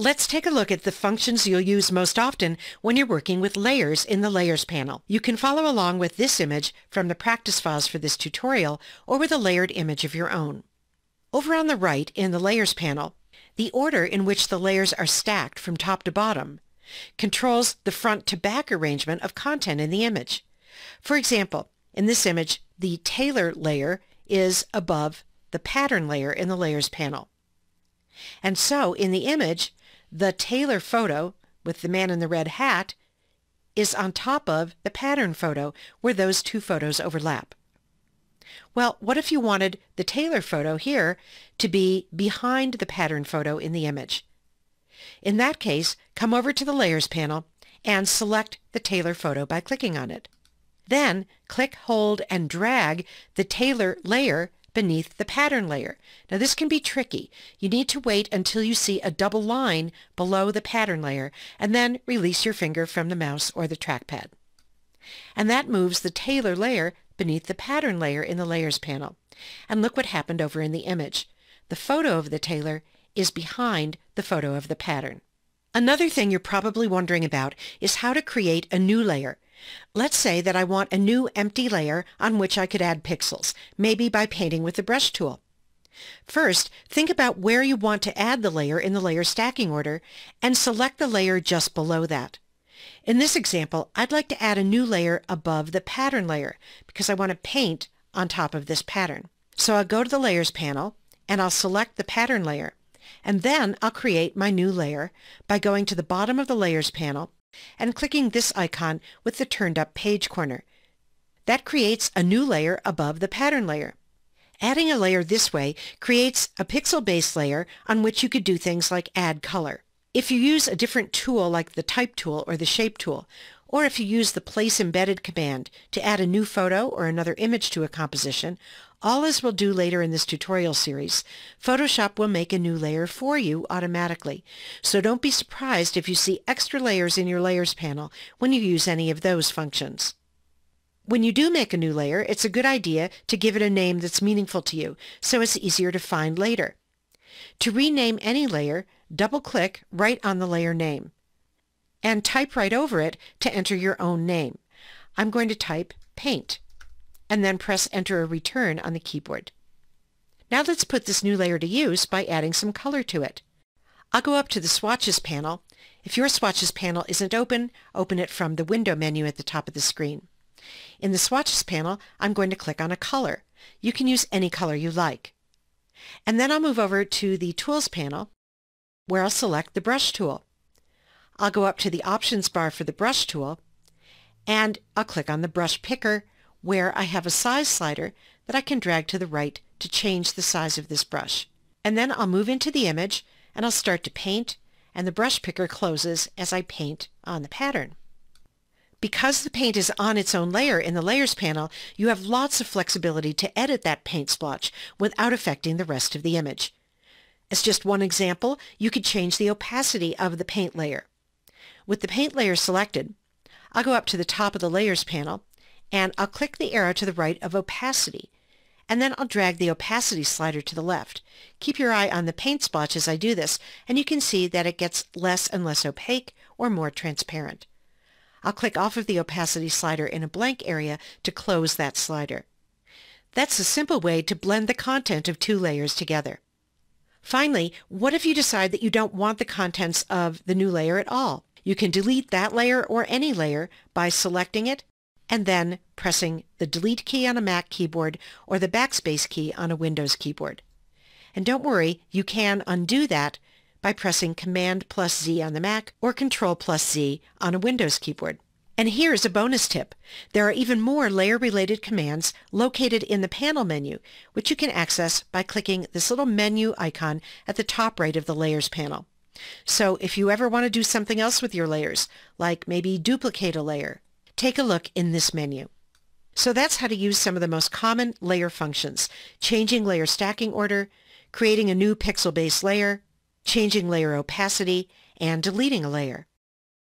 Let's take a look at the functions you'll use most often when you're working with layers in the Layers panel. You can follow along with this image from the practice files for this tutorial or with a layered image of your own. Over on the right in the Layers panel, the order in which the layers are stacked from top to bottom controls the front to back arrangement of content in the image. For example, in this image, the Tailor layer is above the Pattern layer in the Layers panel. And so, in the image, the Taylor photo with the man in the red hat is on top of the pattern photo where those two photos overlap. Well, what if you wanted the Taylor photo here to be behind the pattern photo in the image? In that case, come over to the Layers panel and select the Taylor photo by clicking on it. Then click, hold, and drag the Taylor layer beneath the pattern layer. Now this can be tricky. You need to wait until you see a double line below the pattern layer and then release your finger from the mouse or the trackpad. And that moves the tailor layer beneath the pattern layer in the Layers panel. And look what happened over in the image. The photo of the tailor is behind the photo of the pattern. Another thing you're probably wondering about is how to create a new layer. Let's say that I want a new empty layer on which I could add pixels, maybe by painting with the brush tool. First, think about where you want to add the layer in the layer stacking order and select the layer just below that. In this example, I'd like to add a new layer above the pattern layer because I want to paint on top of this pattern. So I'll go to the Layers panel and I'll select the pattern layer and then I'll create my new layer by going to the bottom of the Layers panel and clicking this icon with the turned up page corner. That creates a new layer above the pattern layer. Adding a layer this way creates a pixel-based layer on which you could do things like add color. If you use a different tool like the Type tool or the Shape tool, or if you use the Place Embedded command to add a new photo or another image to a composition, all as we'll do later in this tutorial series. Photoshop will make a new layer for you automatically, so don't be surprised if you see extra layers in your Layers panel when you use any of those functions. When you do make a new layer, it's a good idea to give it a name that's meaningful to you, so it's easier to find later. To rename any layer, double-click right on the layer name and type right over it to enter your own name. I'm going to type paint and then press enter or return on the keyboard. Now let's put this new layer to use by adding some color to it. I'll go up to the swatches panel. If your swatches panel isn't open, open it from the window menu at the top of the screen. In the swatches panel, I'm going to click on a color. You can use any color you like. And then I'll move over to the tools panel where I'll select the brush tool. I'll go up to the options bar for the brush tool and I'll click on the brush picker where I have a size slider that I can drag to the right to change the size of this brush. And then I'll move into the image and I'll start to paint and the brush picker closes as I paint on the pattern. Because the paint is on its own layer in the Layers panel, you have lots of flexibility to edit that paint splotch without affecting the rest of the image. As just one example, you could change the opacity of the paint layer. With the paint layer selected, I'll go up to the top of the Layers panel and I'll click the arrow to the right of opacity and then I'll drag the opacity slider to the left. Keep your eye on the paint splotch as I do this, and you can see that it gets less and less opaque or more transparent. I'll click off of the opacity slider in a blank area to close that slider. That's a simple way to blend the content of two layers together. Finally, what if you decide that you don't want the contents of the new layer at all? You can delete that layer or any layer by selecting it, and then pressing the Delete key on a Mac keyboard or the Backspace key on a Windows keyboard. And don't worry, you can undo that by pressing Command plus Z on the Mac or Control plus Z on a Windows keyboard. And here's a bonus tip. There are even more layer-related commands located in the panel menu, which you can access by clicking this little menu icon at the top right of the Layers panel. So if you ever want to do something else with your layers, like maybe duplicate a layer, Take a look in this menu. So that's how to use some of the most common layer functions, changing layer stacking order, creating a new pixel-based layer, changing layer opacity, and deleting a layer.